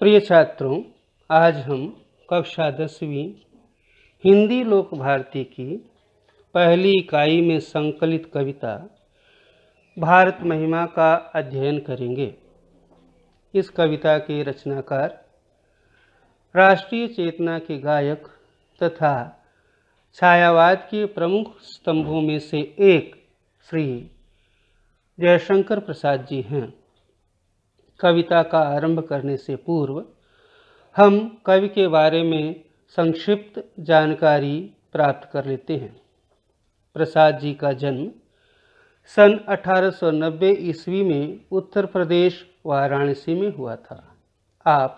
प्रिय छात्रों आज हम कक्षा दसवीं हिंदी लोक भारती की पहली इकाई में संकलित कविता भारत महिमा का अध्ययन करेंगे इस कविता के रचनाकार राष्ट्रीय चेतना के गायक तथा छायावाद के प्रमुख स्तंभों में से एक श्री जयशंकर प्रसाद जी हैं कविता का आरंभ करने से पूर्व हम कवि के बारे में संक्षिप्त जानकारी प्राप्त कर लेते हैं प्रसाद जी का जन्म सन 1890 ईस्वी में उत्तर प्रदेश वाराणसी में हुआ था आप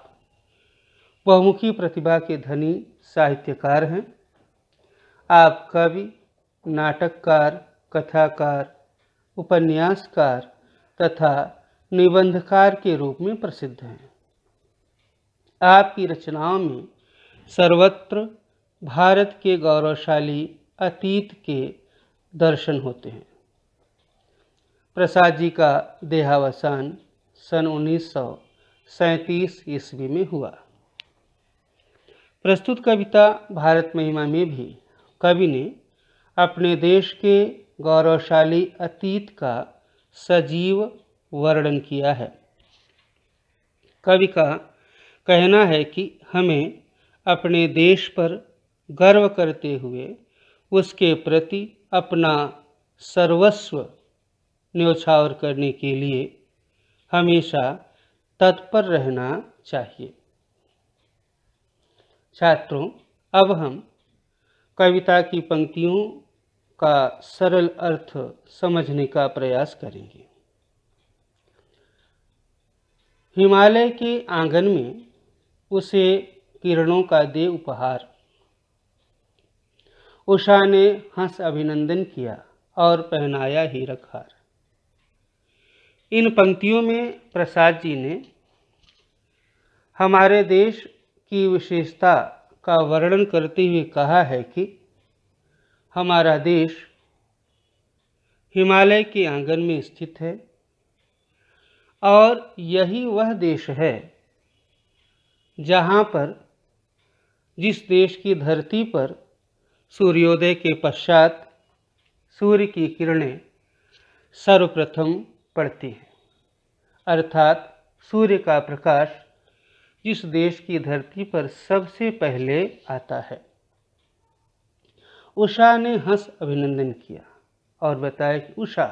बहुमुखी प्रतिभा के धनी साहित्यकार हैं आप कवि नाटककार कथाकार उपन्यासकार तथा निबंधकार के रूप में प्रसिद्ध हैं आपकी रचनाओं में सर्वत्र भारत के गौरवशाली अतीत के दर्शन होते हैं प्रसाद जी का देहावसान सन उन्नीस सौ ईस्वी में हुआ प्रस्तुत कविता भारत महिमा में भी कवि ने अपने देश के गौरवशाली अतीत का सजीव वर्णन किया है कवि का कहना है कि हमें अपने देश पर गर्व करते हुए उसके प्रति अपना सर्वस्व न्योछावर करने के लिए हमेशा तत्पर रहना चाहिए छात्रों अब हम कविता की पंक्तियों का सरल अर्थ समझने का प्रयास करेंगे हिमालय के आंगन में उसे किरणों का दे उपहार उषा ने हंस अभिनंदन किया और पहनाया ही रखार इन पंक्तियों में प्रसाद जी ने हमारे देश की विशेषता का वर्णन करते हुए कहा है कि हमारा देश हिमालय के आंगन में स्थित है और यही वह देश है जहाँ पर जिस देश की धरती पर सूर्योदय के पश्चात सूर्य की किरणें सर्वप्रथम पड़ती हैं अर्थात सूर्य का प्रकाश जिस देश की धरती पर सबसे पहले आता है उषा ने हंस अभिनंदन किया और बताया कि उषा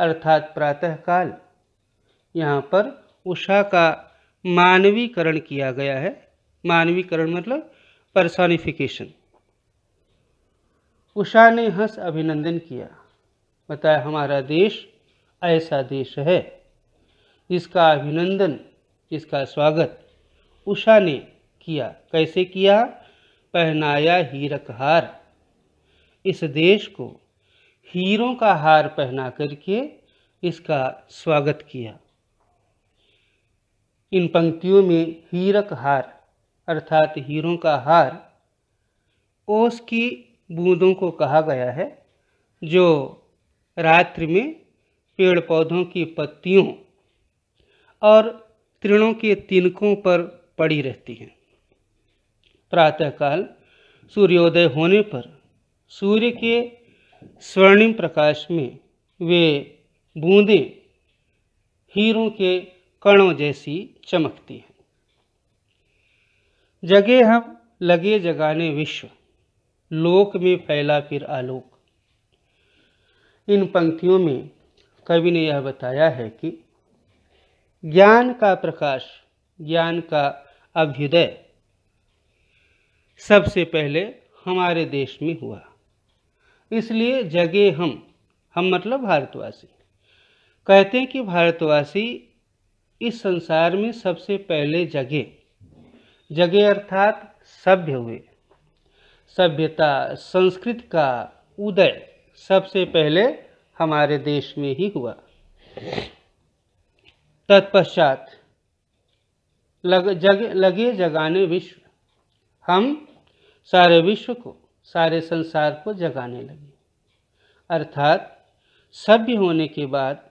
अर्थात प्रातःकाल यहाँ पर उषा का मानवीकरण किया गया है मानवीकरण मतलब पर्सोनिफिकेशन उषा ने हंस अभिनंदन किया बताया हमारा देश ऐसा देश है जिसका अभिनंदन जिसका स्वागत उषा ने किया कैसे किया पहनाया हीरक हार इस देश को हीरों का हार पहना करके इसका स्वागत किया इन पंक्तियों में हीरक हार अर्थात हीरों का हार ओस की बूंदों को कहा गया है जो रात्रि में पेड़ पौधों की पत्तियों और तृणों के तिनकों पर पड़ी रहती हैं प्रातःकाल सूर्योदय होने पर सूर्य के स्वर्णिम प्रकाश में वे बूंदें हीरों के कणों जैसी चमकती है जगे हम लगे जगाने विश्व लोक में फैला फिर आलोक इन पंक्तियों में कवि ने यह बताया है कि ज्ञान का प्रकाश ज्ञान का अभ्युदय सबसे पहले हमारे देश में हुआ इसलिए जगे हम हम मतलब भारतवासी कहते हैं कि भारतवासी इस संसार में सबसे पहले जगे जगे अर्थात सभ्य हुए सभ्यता संस्कृत का उदय सबसे पहले हमारे देश में ही हुआ तत्पश्चात लग जग लगे जगाने विश्व हम सारे विश्व को सारे संसार को जगाने लगे अर्थात सभ्य होने के बाद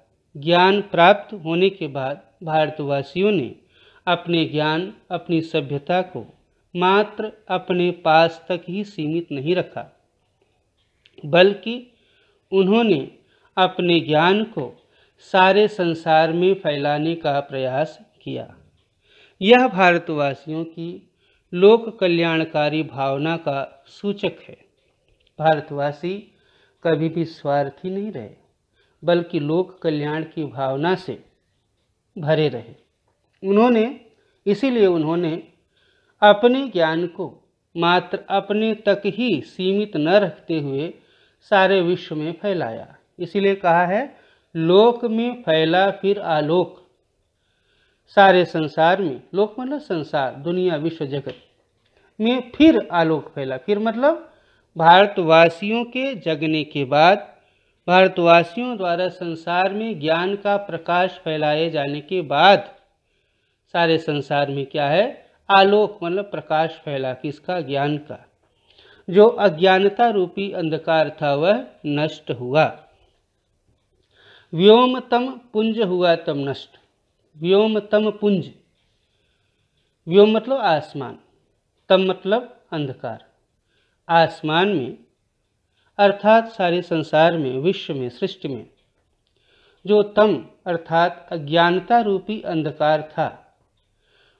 ज्ञान प्राप्त होने के बाद भारतवासियों ने अपने ज्ञान अपनी सभ्यता को मात्र अपने पास तक ही सीमित नहीं रखा बल्कि उन्होंने अपने ज्ञान को सारे संसार में फैलाने का प्रयास किया यह भारतवासियों की लोक कल्याणकारी भावना का सूचक है भारतवासी कभी भी स्वार्थी नहीं रहे बल्कि लोक कल्याण की भावना से भरे रहे उन्होंने इसीलिए उन्होंने अपने ज्ञान को मात्र अपने तक ही सीमित न रखते हुए सारे विश्व में फैलाया इसीलिए कहा है लोक में फैला फिर आलोक सारे संसार में लोक मतलब संसार दुनिया विश्व जगत में फिर आलोक फैला फिर मतलब भारतवासियों के जगने के बाद भारतवासियों द्वारा संसार में ज्ञान का प्रकाश फैलाए जाने के बाद सारे संसार में क्या है आलोक मतलब प्रकाश फैला किसका ज्ञान का जो अज्ञानता रूपी अंधकार था वह नष्ट हुआ व्योम तम पुंज हुआ तम नष्ट व्योम तम पुंज व्योम मतलब आसमान तम मतलब अंधकार आसमान में अर्थात सारे संसार में विश्व में सृष्टि में जो तम अर्थात अज्ञानता रूपी अंधकार था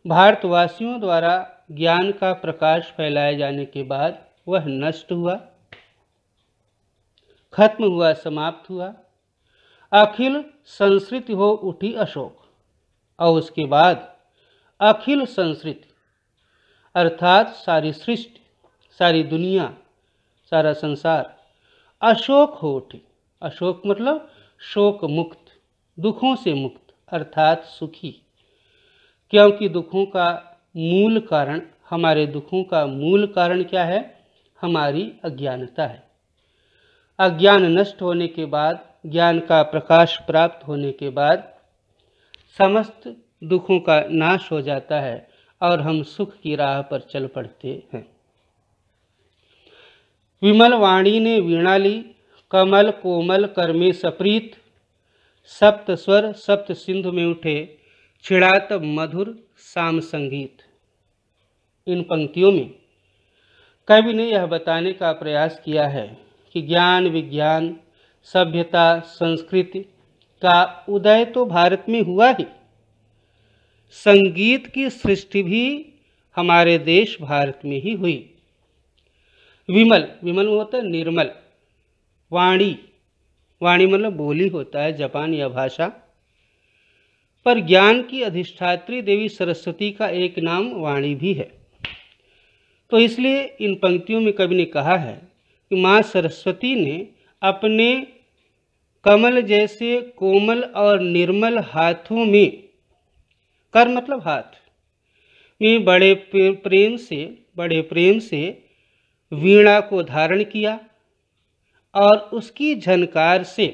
भारतवासियों द्वारा ज्ञान का प्रकाश फैलाए जाने के बाद वह नष्ट हुआ खत्म हुआ समाप्त हुआ अखिल संस्कृति हो उठी अशोक और उसके बाद अखिल संस्कृति अर्थात सारी सृष्टि सारी दुनिया सारा संसार अशोक हो उठे अशोक मतलब शोक मुक्त दुखों से मुक्त अर्थात सुखी क्योंकि दुखों का मूल कारण हमारे दुखों का मूल कारण क्या है हमारी अज्ञानता है अज्ञान नष्ट होने के बाद ज्ञान का प्रकाश प्राप्त होने के बाद समस्त दुखों का नाश हो जाता है और हम सुख की राह पर चल पड़ते हैं विमल वाणी ने वीणा ली कमल कोमल कर्मे सप्रीत सप्त स्वर सप्त सिंधु में उठे छिड़ात मधुर साम संगीत इन पंक्तियों में कवि ने यह बताने का प्रयास किया है कि ज्ञान विज्ञान सभ्यता संस्कृति का उदय तो भारत में हुआ ही संगीत की सृष्टि भी हमारे देश भारत में ही हुई विमल विमल में होता है निर्मल वाणी वाणी मतलब बोली होता है जापान या भाषा पर ज्ञान की अधिष्ठात्री देवी सरस्वती का एक नाम वाणी भी है तो इसलिए इन पंक्तियों में कवि ने कहा है कि माँ सरस्वती ने अपने कमल जैसे कोमल और निर्मल हाथों में कर मतलब हाथ में बड़े प्रेम से बड़े प्रेम से वीणा को धारण किया और उसकी झनकार से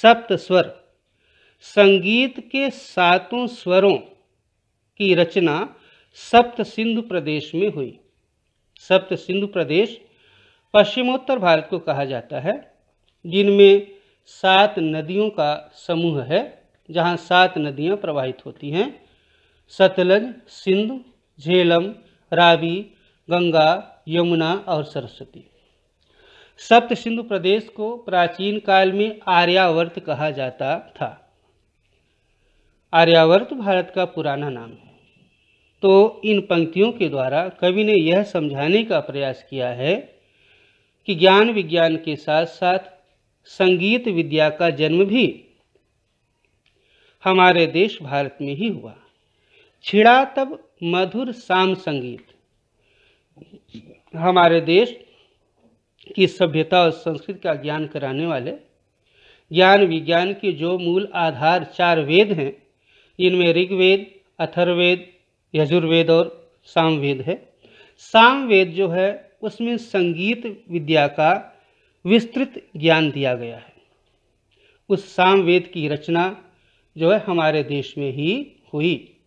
सप्त स्वर संगीत के सातों स्वरों की रचना सप्त सिंधु प्रदेश में हुई सप्त सिंधु प्रदेश पश्चिमोत्तर भारत को कहा जाता है जिनमें सात नदियों का समूह है जहाँ सात नदियां प्रवाहित होती हैं सतलज सिंधु झेलम रावी गंगा यमुना और सरस्वती सप्त सिंधु प्रदेश को प्राचीन काल में आर्यावर्त कहा जाता था आर्यावर्त भारत का पुराना नाम है तो इन पंक्तियों के द्वारा कवि ने यह समझाने का प्रयास किया है कि ज्ञान विज्ञान के साथ साथ संगीत विद्या का जन्म भी हमारे देश भारत में ही हुआ छिड़ा तब मधुर साम संगीत हमारे देश की सभ्यता और संस्कृति का ज्ञान कराने वाले ज्ञान विज्ञान के जो मूल आधार चार वेद हैं इनमें ऋग्वेद अथर्वेद यजुर्वेद और सामवेद है सामवेद जो है उसमें संगीत विद्या का विस्तृत ज्ञान दिया गया है उस सामवेद की रचना जो है हमारे देश में ही हुई